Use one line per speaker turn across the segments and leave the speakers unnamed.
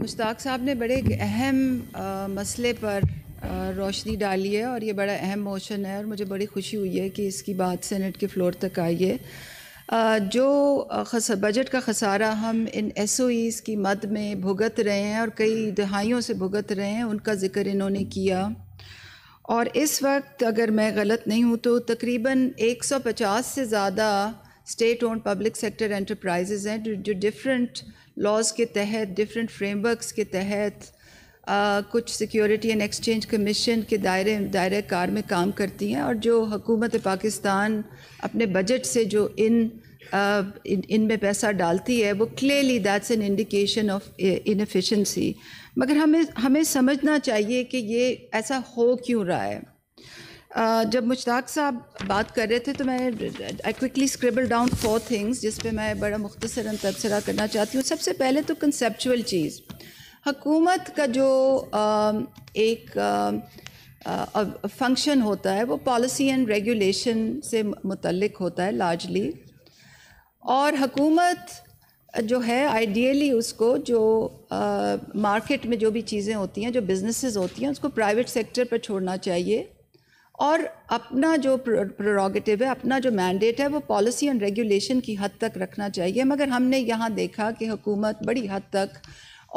मुश्ताक साहब ने बड़े एक अहम मसले पर रोशनी डाली है और ये बड़ा अहम मोशन है और मुझे बड़ी खुशी हुई है कि इसकी बात सेनेट के फ्लोर तक आई है जो बजट का खसारा हम इन एस ओ ईज़ की मद में भुगत रहे हैं और कई दहाइयों से भुगत रहे हैं उनका ज़िक्र इन्होंने किया और इस वक्त अगर मैं गलत नहीं हूँ तो तकरीबन 150 से ज़्यादा state own public sector enterprises हैं जो डिफरेंट लॉज़ के तहत डिफरेंट फ्रेमवर्क्स के तहत आ, कुछ सिक्योरिटी एंड एक्सचेंज कमीशन के दायरे दायरे कार में काम करती हैं और जो हकूमत पाकिस्तान अपने बजट से जो इन आ, इन में पैसा डालती है वो clearly that's an indication of inefficiency मगर हमें हमें समझना चाहिए कि ये ऐसा हो क्यों रहा है जब मुश्ताक साहब बात कर रहे थे तो मैं I quickly scribble down four things जिस पे मैं बड़ा मुख्तर तबसरा करना चाहती हूँ सबसे पहले तो कंसेपचुअल चीज़ हकूमत का जो आ, एक फंक्शन होता है वो पॉलिसी एंड रेगुलेशन से मुतलक होता है लार्जली और हकूमत जो है आइडियली उसको जो मार्केट में जो भी चीज़ें होती हैं जो बिजनेसेस होती हैं उसको प्राइवेट सेक्टर पर छोड़ना चाहिए और अपना जो प्रोरोगेटिव है अपना जो मैंडेट है वो पॉलिसी एंड रेगुलेशन की हद तक रखना चाहिए मगर हमने यहाँ देखा कि हुकूमत बड़ी हद तक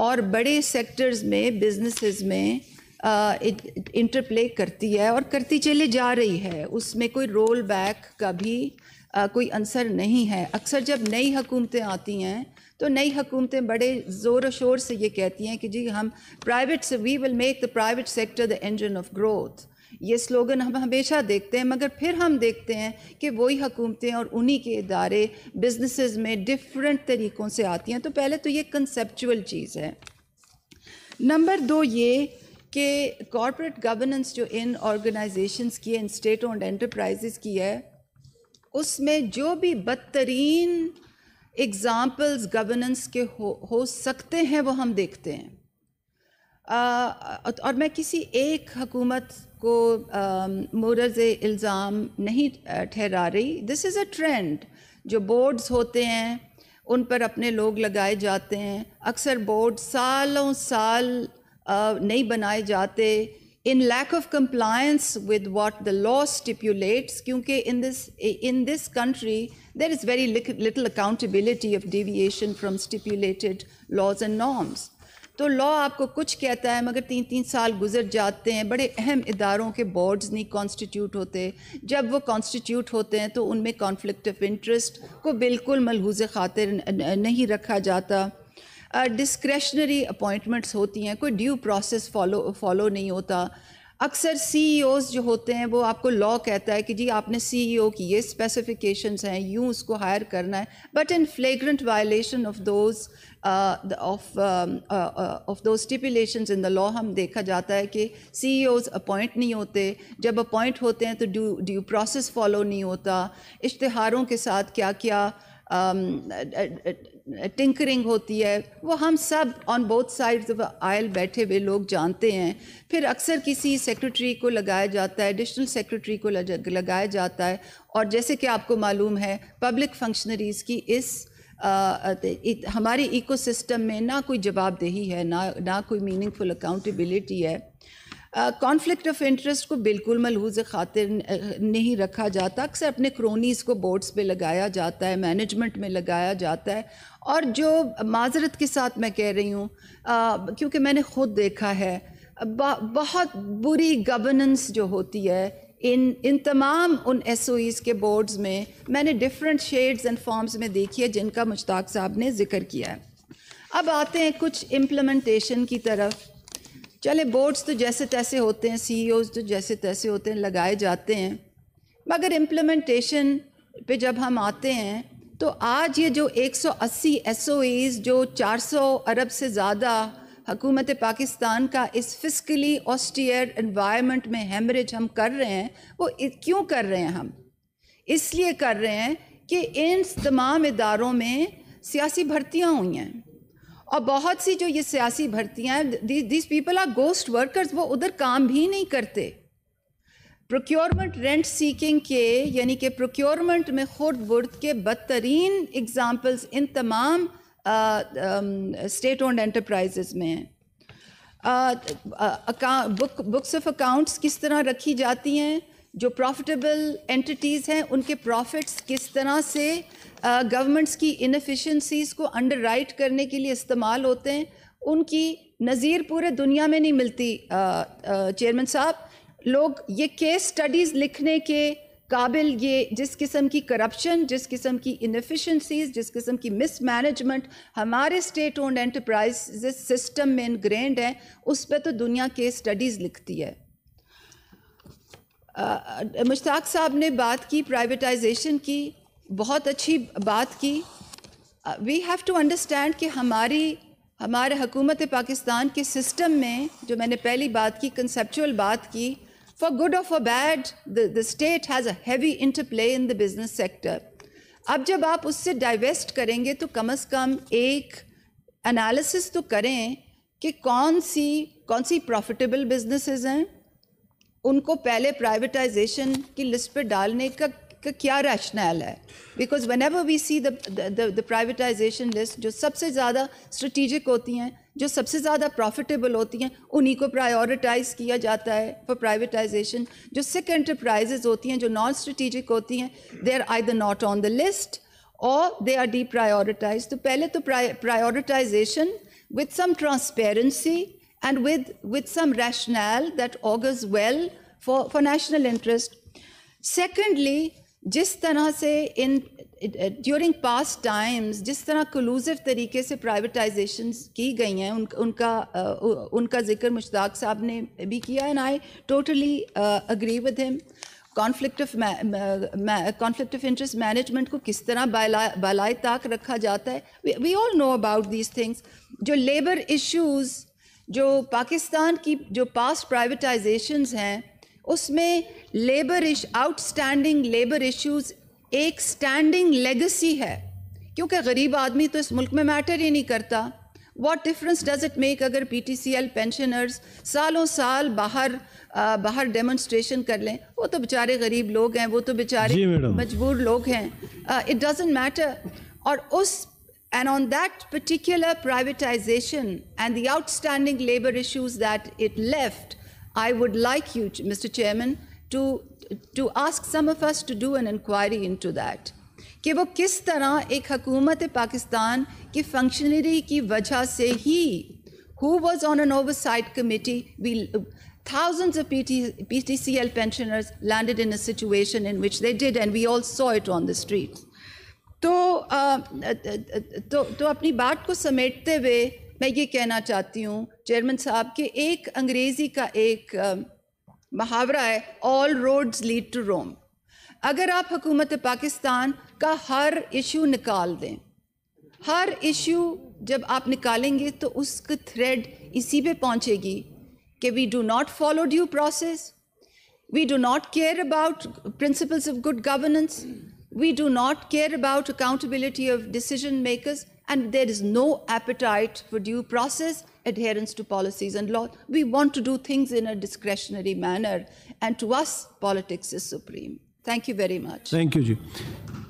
और बड़े सेक्टर्स में बिजनेसेस में इंटरप्ले करती है और करती चले जा रही है उसमें कोई रोल बैक का भी आ, कोई अंसर नहीं है अक्सर जब नई हकूमतें आती हैं तो नई हकूमतें बड़े ज़ोर शोर से ये कहती हैं कि जी हम प्राइवेट से we will make the private sector the engine of growth ये स्लोगन हम हमेशा देखते हैं मगर फिर हम देखते हैं कि वही हकूमतें और उन्हीं के इदारे बिजनेसेस में डिफरेंट तरीक़ों से आती हैं तो पहले तो ये कंसेप्चुअल चीज़ है नंबर दो ये कि कॉरपोरेट गवर्नेंस जो इन ऑर्गेनाइजेशंस की है इन स्टेट ओंड एंटरप्राइजेस की है उसमें जो भी बदतरीन एग्ज़ाम्पल्स गवर्नेंस के हो, हो सकते हैं वो हम देखते हैं आ, और मैं किसी एक हकूमत को मुरज इल्ज़ाम नहीं ठहरा रही दिस इज़ अ ट्रेंड जो बोर्ड्स होते हैं उन पर अपने लोग लगाए जाते हैं अक्सर बोर्ड सालों साल नहीं बनाए जाते in lack of compliance with what the law stipulates क्योंकि in this in this country there is very little accountability of deviation from stipulated laws and norms तो लॉ आपको कुछ कहता है मगर तीन तीन साल गुजर जाते हैं बड़े अहम इदारों के बोर्ड्स नहीं कॉन्स्टिट्यूट होते जब वो कॉन्स्टिट्यूट होते हैं तो उनमें कॉन्फ्लिक्ट ऑफ इंटरेस्ट को बिल्कुल मलहूज खातिर नहीं रखा जाता डिस्क्रेशनरी अपॉइंटमेंट्स होती हैं कोई ड्यू प्रोसेस फॉलो फॉलो नहीं होता अक्सर सी e जो होते हैं वो आपको लॉ कहता है कि जी आपने सी e की ये स्पेसिफिकेशंस हैं यूँ उसको हायर करना है but in flagrant violation of those of of two stipulation in the law हम देखा जाता है कि सी अपॉइंट e नहीं होते जब अपॉइंट होते हैं तो ड्यू ड्यू प्रोसेस फॉलो नहीं होता इश्तहारों के साथ क्या क्या um, टिंकरिंग होती है वो हम सब on both sides of aisle बैठे हुए लोग जानते हैं फिर अक्सर किसी सेक्रेटरी को लगाया जाता है एडिशनल सेक्रेटरी को लगाया जाता है और जैसे कि आपको मालूम है पब्लिक फंक्शनरीज़ की इस आ, इत, हमारे इकोसिस्टम में ना कोई जवाबदेही है ना ना कोई मीनिंगफुल अकाउंटेबिलिटी है कॉन्फ्लिक्ट ऑफ इंटरेस्ट को बिल्कुल मलहूज खातिर नहीं रखा जाता अक्सर अपने क्रोनीज़ को बोर्ड्स पे लगाया जाता है मैनेजमेंट में लगाया जाता है और जो माजरत के साथ मैं कह रही हूँ क्योंकि मैंने ख़ुद देखा है बहुत बुरी गवर्नेंस जो होती है इन इन तमाम उन एस के बोर्ड्स में मैंने डिफरेंट शेड्स एंड फॉर्म्स में देखी है जिनका मुश्ताक साहब ने ज़िक्र किया है अब आते हैं कुछ इम्प्लीमेंटेशन की तरफ चले बोर्ड्स तो जैसे तैसे होते हैं सी तो जैसे तैसे होते हैं लगाए जाते हैं मगर इम्प्लीमेंटेशन पे जब हम आते हैं तो आज ये जो 180 एसओईज जो 400 अरब से ज़्यादा हकूमत पाकिस्तान का इस फिजिकली ऑस्टियर इन्वायरमेंट में हेमरेज हम कर रहे हैं वो क्यों कर रहे हैं हम इसलिए कर रहे हैं कि इन तमाम इदारों में सियासी भर्तियाँ हुई हैं और बहुत सी जो ये सियासी भर्तियाँ हैं this people are ghost workers वो उधर काम भी नहीं करते प्रोक्योरमेंट रेंट सीकिंग के यानी कि प्रोक्योरमेंट में खुद बुर्द के बदतरीन एग्ज़ाम्पल्स इन तमाम स्टेट ओन्ड एंटरप्राइजेज में हैं बुक बुक्स ऑफ अकाउंट्स किस तरह रखी जाती हैं जो प्रॉफिटेबल एंटिटीज़ हैं उनके प्रॉफिट्स किस तरह से गवर्नमेंट्स की इनफिशेंसीज को अंडरराइट करने के लिए इस्तेमाल होते हैं उनकी नज़ीर पूरे दुनिया में नहीं मिलती चेयरमैन साहब लोग ये केस स्टडीज़ लिखने के काबिल ये जिस किस्म की करप्शन जिस किस्म की इनफिशेंसीज जिस किस्म की मिसमैनेजमेंट हमारे स्टेट ओन्ड एंटरप्राइज सिस्टम में इनग्रेंड है उस पर तो दुनिया केस स्टडीज़ लिखती है मुश्ताक साहब ने बात की प्राइवेटाइजेशन की बहुत अच्छी बात की वी हैव टू अंडरस्टैंड कि हमारी हमारे हकूमत पाकिस्तान के सिस्टम में जो मैंने पहली बात की कंसेपचुअल बात की फॉर गुड और for bad the state has a heavy interplay in the business sector अब जब आप उससे डाइवेस्ट करेंगे तो कम अज़ कम एक एनालिसिस तो करें कि कौन सी कौन सी प्रॉफिटेबल बिजनेसेस हैं उनको पहले प्राइवेटाइजेशन की लिस्ट पर डालने का का क्या रैशनल है because whenever we see the privatisation list जो सबसे ज़्यादा स्ट्रेटिजिक होती हैं जो सबसे ज़्यादा प्रॉफिटेबल होती हैं उन्हीं को प्रायोरिटाइज किया जाता है फॉर प्राइवेटाइजेशन जो सिक एंटरप्राइजेज होती हैं जो नॉन स्ट्रेटिजिक होती हैं they are either not on the list और दे आर डी प्रायोरिटाइज तो पहले तो prioritisation with some transparency and with, with some rationale that augurs well for, for national interest. Secondly, जिस तरह से in during pass times जिस तरह कलूजिव तरीके से प्राइवेटाइजेशन की गई हैं उन, उनका उनका जिक्र मुश्ताक साहब ने भी किया and I totally agree with him conflict conflict of interest management को किस तरह बाला, बालाई ताक रखा जाता है we all know about these things जो लेबर इश्यूज़ जो पाकिस्तान की जो पास प्राइवेटाइजेशन हैं उसमें labour issue outstanding labour issues एक स्टैंडिंग लेगेसी है क्योंकि गरीब आदमी तो इस मुल्क में मैटर ही नहीं करता what difference does it make अगर P T C L pensioners सालों साल बाहर आ, बाहर डेमोन्स्ट्रेशन कर लें वो तो बेचारे गरीब लोग हैं वो तो बेचारे मजबूर लोग हैं इट डजेंट मैटर और उस And on that particular privatization and the outstanding labor issues that it left, I would like you, Mr. Chairman, to, to ask some of us to do an inquiry into that. कि वो किस तरह एक हकूमत पाकिस्तान की functionary की वजह से ही who was on an oversight committee. thousands of PTCL pensioners landed in a situation in which they did, and we all saw it on the street. तो तो तो अपनी बात को समेटते हुए मैं ये कहना चाहती हूँ चेयरमैन साहब कि एक अंग्रेज़ी का एक मुहावरा है all roads lead to Rome अगर आप हुकूमत पाकिस्तान का हर इशू निकाल दें हर इशू जब आप निकालेंगे तो उसका थ्रेड इसी पे पहुँचेगी कि we do not follow due process we do not care about principles of good governance We do not care about accountability of decision makers, and there is no appetite for due process, adherence to policies and law. We want to do things in a discretionary manner, and to us, politics is supreme. Thank you very much. Thank you, Ji.